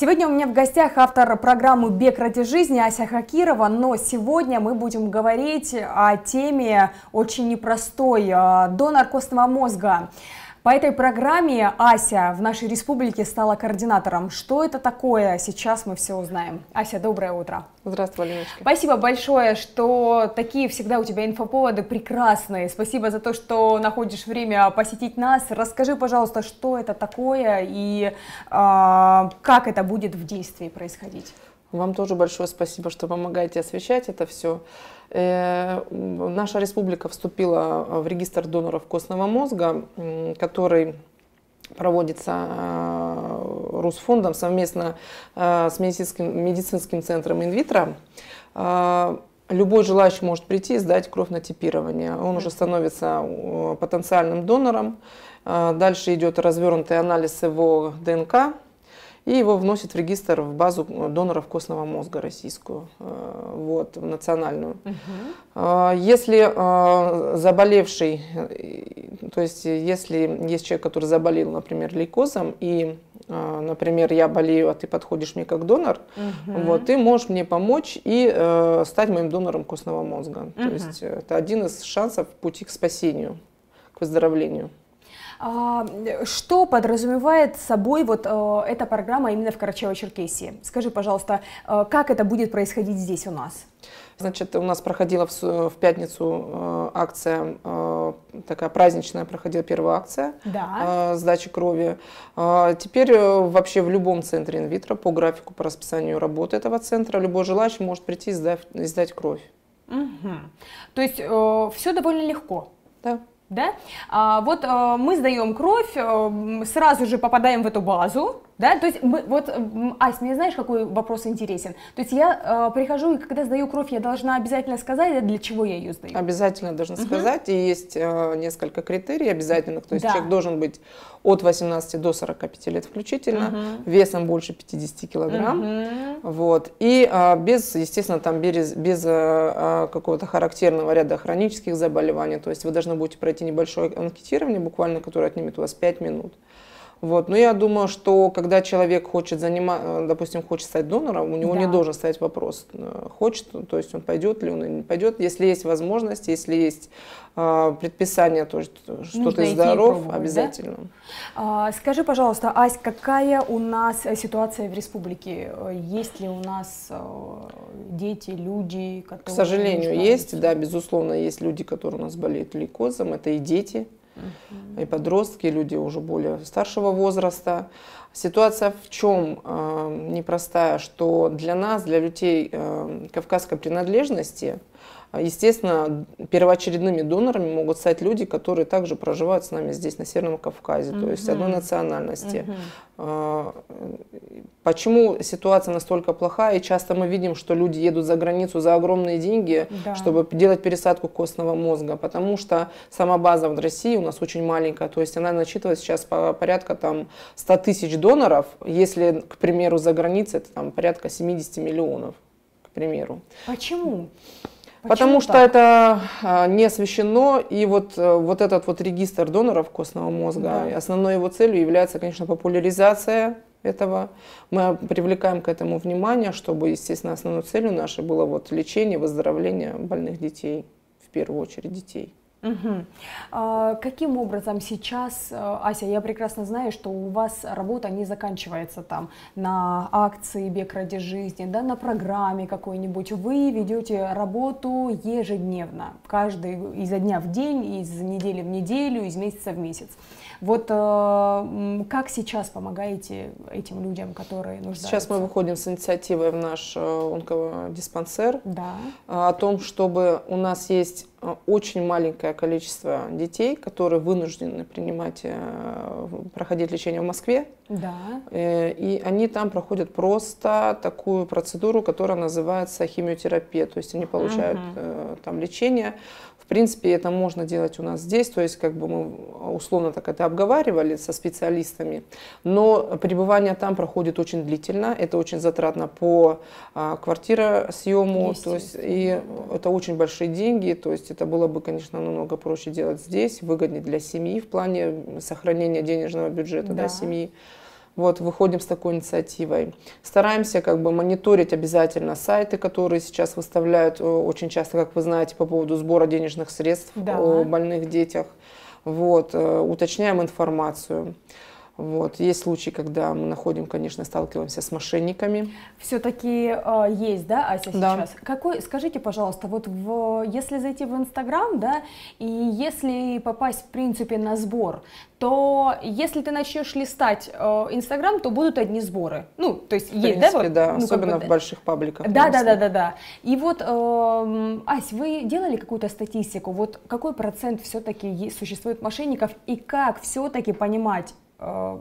Сегодня у меня в гостях автор программы «Бег ради жизни» Ася Хакирова, но сегодня мы будем говорить о теме очень непростой э, – донор костного мозга. По этой программе Ася в нашей республике стала координатором. Что это такое? Сейчас мы все узнаем. Ася, доброе утро. Здравствуй, Леночка. Спасибо большое, что такие всегда у тебя инфоповоды прекрасные. Спасибо за то, что находишь время посетить нас. Расскажи, пожалуйста, что это такое и э, как это будет в действии происходить. Вам тоже большое спасибо, что помогаете освещать это все. Э, наша республика вступила э, в регистр доноров костного мозга, который проводится э, Русфондом совместно с медицинским, медицинским центром «Инвитро». Любой желающий может прийти и сдать кровь на типирование. Он уже становится потенциальным донором. Дальше идет развернутый анализ его ДНК, и его вносят в регистр в базу э, доноров костного мозга российскую, э, вот, в национальную. Угу. Если а, заболевший, э, то есть если есть человек, который заболел, например, лейкозом, и, а, например, я болею, а ты подходишь мне как донор, угу. вот, ты можешь мне помочь и стать моим донором костного мозга. Угу. То есть это один из шансов пути к спасению, к выздоровлению. А, что подразумевает собой вот э, эта программа именно в Карачаево-Черкесии? Скажи, пожалуйста, э, как это будет происходить здесь у нас? Значит, у нас проходила в, в пятницу э, акция, такая праздничная проходила первая акция да. сдачи крови. Теперь вообще в любом центре инвитро по графику, по расписанию работы этого центра любой желающий может прийти и сдать, и сдать кровь. Угу. То есть э, все довольно легко. Да. Да? А, вот а, мы сдаем кровь, а, сразу же попадаем в эту базу, да, то есть мы, вот, Ась, мне знаешь, какой вопрос интересен? То есть я э, прихожу, и когда сдаю кровь, я должна обязательно сказать, для чего я ее сдаю? Обязательно должна угу. сказать, и есть э, несколько критерий обязательных, то есть да. человек должен быть от 18 до 45 лет включительно, угу. весом больше 50 килограмм, угу. вот, и э, без, естественно, там без, без э, э, какого-то характерного ряда хронических заболеваний, то есть вы должны будете пройти небольшое анкетирование, буквально, которое отнимет у вас 5 минут. Вот. Но я думаю, что когда человек хочет занимать, э, допустим, хочет стать донором, у него да. не должен стоять вопрос, э, хочет, то есть он пойдет ли он или не пойдет. Если есть возможность, если есть э, предписание, то э, что Нужно ты здоров, обязательно. Да? скажи, пожалуйста, Ась, какая у нас ситуация в республике? Есть ли у нас дети, люди, которые... К сожалению, есть, да, безусловно, есть люди, которые у нас болеют лейкозом, это и дети, и подростки, и люди уже более старшего возраста. Ситуация в чем а, непростая, что для нас, для людей э, кавказской принадлежности, Естественно, первоочередными донорами могут стать люди, которые также проживают с нами здесь, на Северном Кавказе, угу. то есть одной национальности. Угу. Почему ситуация настолько плохая? И часто мы видим, что люди едут за границу за огромные деньги, да. чтобы делать пересадку костного мозга, потому что сама база в России у нас очень маленькая, то есть она насчитывает сейчас по порядка там 100 тысяч доноров, если, к примеру, за границей это там порядка 70 миллионов, к примеру. Почему? Почему потому что это а, не освещено, и вот, э, вот этот вот регистр доноров костного мозга, да. основной его целью является, конечно, популяризация этого. Мы привлекаем к этому внимание, чтобы, естественно, основной целью нашей было вот лечение, выздоровление больных детей, в первую очередь детей. Угу. А, каким образом сейчас, э, Ася, я прекрасно знаю, что у вас работа не заканчивается там на акции «Бег ради жизни», да, на программе какой-нибудь. Вы ведете работу ежедневно, каждый изо дня в день, из недели в неделю, из месяца в месяц. Вот э, как сейчас помогаете этим людям, которые нуждаются? Сейчас мы выходим с инициативой в наш э, онкодиспансер да. о том, чтобы у нас есть Э, очень маленькое количество детей, которые вынуждены принимать, э, проходить лечение в Москве. Да. Э, и они там проходят просто такую процедуру, которая называется химиотерапия. То есть они получают угу. там лечение. В принципе, это можно делать у нас здесь. То есть как бы мы условно так это обговаривали со специалистами. Но пребывание там проходит очень длительно. Это очень затратно по а, квартиросъему. То есть и это очень большие деньги. То есть есть это было бы, конечно, намного проще делать здесь, выгоднее для семьи в плане сохранения денежного бюджета да. Да, семьи. Вот, выходим с такой инициативой. Стараемся как бы мониторить обязательно сайты, которые сейчас выставляют э, очень часто, как вы знаете, по поводу сбора денежных средств да. о больных детях. Вот, э, уточняем информацию. Вот. Есть случаи, когда мы находим, конечно, сталкиваемся с мошенниками. Все-таки э, есть, да, Ася, да. сейчас? Какой, скажите, пожалуйста, вот в, если зайти в Инстаграм, да, и если попасть, в принципе, на сбор, то если ты начнешь листать э, Инстаграм, э, то будут одни сборы. Ну, то есть в есть, принципе, да? да. Ну, Особенно как бы, в больших пабликах. Да, да, да, да, да. И вот, э, Ась, вы делали какую-то статистику? Вот какой процент все-таки существует мошенников и как все-таки понимать, Э,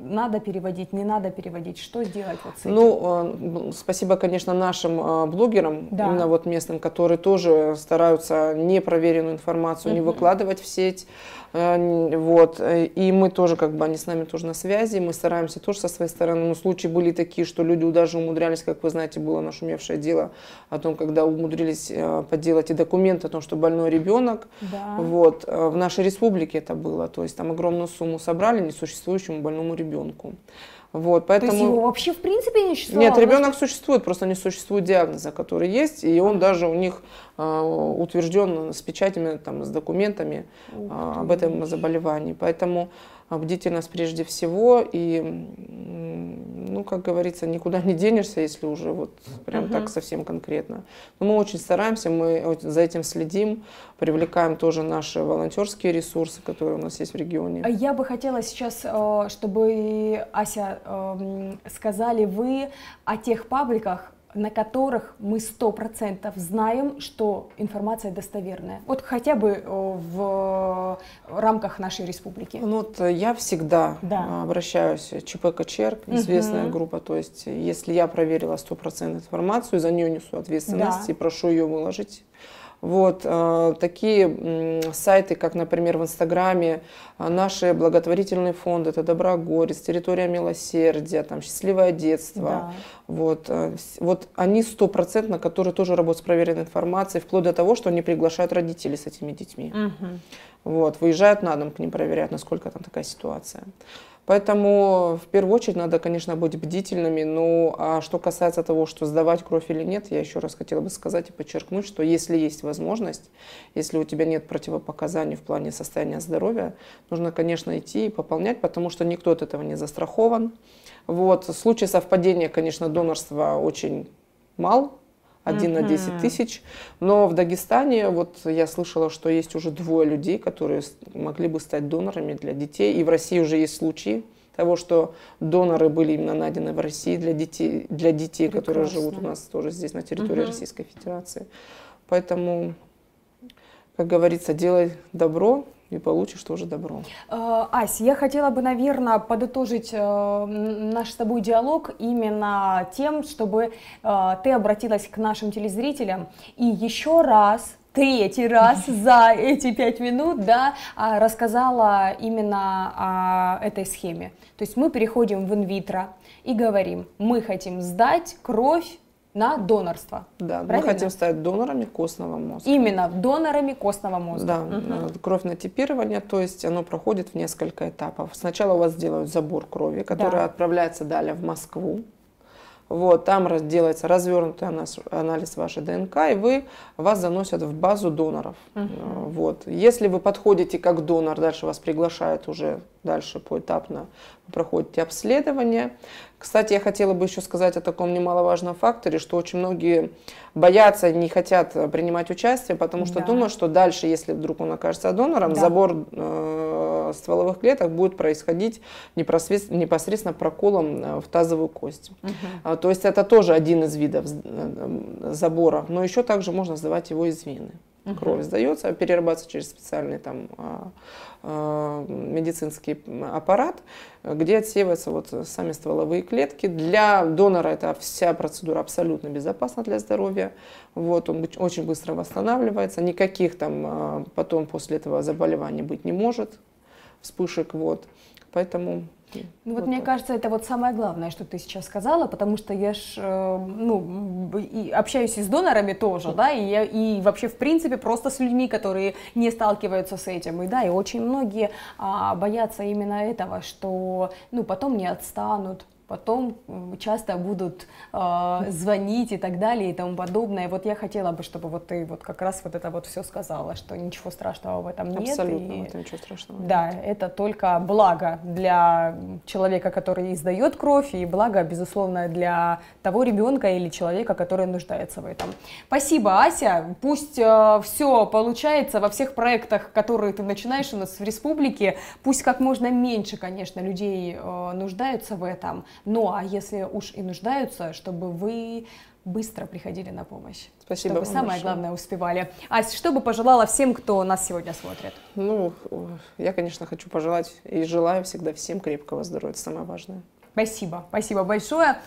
надо переводить, не надо переводить, что делать вот с ну, этим? Э, ну, спасибо, конечно, нашим э, блогерам, да. именно вот местным, которые тоже стараются непроверенную информацию mm-hmm. не выкладывать в сеть, вот, и мы тоже, как бы, они с нами тоже на связи, мы стараемся тоже со своей стороны, но ну, случаи были такие, что люди даже умудрялись, как вы знаете, было нашумевшее дело о том, когда умудрились подделать и документы о том, что больной ребенок, да. вот, в нашей республике это было, то есть там огромную сумму собрали, не существующему больному ребенку. Вот, поэтому... То есть его вообще в принципе не существовало? Нет, ребенок существует, просто не существует диагноза, который есть, и он даже у них э, а, утвержден с печатями, там, с документами э, об этом заболевании. Поэтому а, бдительность прежде всего и ну, как говорится, никуда не денешься, если уже вот прям угу. так совсем конкретно. Но мы очень стараемся, мы за этим следим, привлекаем тоже наши волонтерские ресурсы, которые у нас есть в регионе. А я бы хотела сейчас, э, чтобы, э, Ася, эм, сказали вы о тех пабликах, на которых мы 100% знаем, что информация достоверная. Вот хотя бы э, в рамках нашей республики. Ну, вот э, я всегда да. Э, обращаюсь ЧП Кочерк, известная угу. группа. То есть, если я проверила 100% информацию, за нее несу ответственность да. и прошу ее выложить. Вот, э, такие сайты, как, например, в Инстаграме, э, наши благотворительные фонды, это Доброгорец, Территория Милосердия, там, Счастливое детство. Да. Вот, э, вот они стопроцентно, которые тоже работают с проверенной информацией, вплоть до того, что они приглашают родителей с этими детьми. Угу. Вот, выезжают на дом к ним, проверяют, насколько там такая ситуация. Поэтому в первую очередь надо, конечно, быть бдительными. Ну, а что касается того, что сдавать кровь или нет, я еще раз хотела бы сказать и подчеркнуть, что если есть возможность, если у тебя нет противопоказаний в плане состояния здоровья, нужно, конечно, идти и пополнять, потому что никто от этого не застрахован. Вот. Случай совпадения, конечно, донорства очень мал, один mm-hmm. на 10 тысяч. Но в Дагестане, вот я слышала, что есть уже двое людей, которые могли бы стать донорами для детей. И в России уже есть случаи того, что доноры были именно найдены в России для детей, для детей Прекрасно. которые живут у нас тоже здесь, на территории mm-hmm. Российской Федерации. Поэтому, как говорится, делай добро, и получишь тоже добро. Э, Ась, я хотела бы, наверное, подытожить э, наш с тобой диалог именно тем, чтобы э, ты обратилась к нашим телезрителям и еще раз третий раз за эти пять минут да, а, рассказала именно о этой схеме. То есть мы переходим в инвитро и говорим, мы хотим сдать кровь на донорство. Да, правильно? мы хотим стать донорами костного мозга. Именно донорами костного мозга. Да, угу. кровь на типирование, то есть оно проходит в несколько этапов. Сначала у вас делают забор крови, который да. отправляется далее в Москву. Вот, там делается развернутый анализ вашей ДНК, и вы, вас заносят в базу доноров. Угу. Вот. Если вы подходите как донор, дальше вас приглашают уже дальше поэтапно, вы проходите обследование. Кстати, я хотела бы еще сказать о таком немаловажном факторе, что очень многие боятся, не хотят э, принимать участие, потому что да. думают, что дальше, если вдруг он окажется донором, да. забор э, стволовых клеток будет происходить непосредственно проколом э, в тазовую кость. Угу. А, то есть это тоже один из видов э, забора, но еще также можно сдавать его из вены. Угу. Кровь сдается, перерабатывается через специальный там а, а, медицинский аппарат, где отсеиваются вот сами стволовые клетки. Для донора Это вся процедура абсолютно безопасна для здоровья. Вот, он очень быстро восстанавливается, никаких там а, потом после этого заболеваний быть не может, вспышек. Вот. Поэтому ну вот, вот мне так. кажется, это вот самое главное, что ты сейчас сказала, потому что я ж, э, ну, и общаюсь и с донорами тоже, да, и, я, и вообще, в принципе, просто с людьми, которые не сталкиваются с этим, и да, и очень многие а, боятся именно этого, что, ну, потом не отстанут, потом часто будут э, звонить и так далее и тому подобное. Вот я хотела бы, чтобы вот ты вот как раз вот это вот все сказала, что ничего страшного в этом нет. Абсолютно, и, в этом ничего страшного да, нет. Да, это только благо для человека, который издает кровь, и благо, безусловно, для того ребенка или человека, который нуждается в этом. Спасибо, Ася. Пусть э, все получается во всех проектах, которые ты начинаешь у нас в республике. Пусть как можно меньше, конечно, людей э, нуждаются в этом, ну а если уж и нуждаются, чтобы вы быстро приходили на помощь. Спасибо. Чтобы самое большое. главное успевали. Ась, что бы пожелала всем, кто нас сегодня смотрит? Ну, я, конечно, хочу пожелать и желаю всегда всем крепкого здоровья. самое важное. Спасибо, спасибо большое.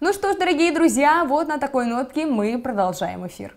Ну что ж, дорогие друзья, вот на такой нотке мы продолжаем эфир.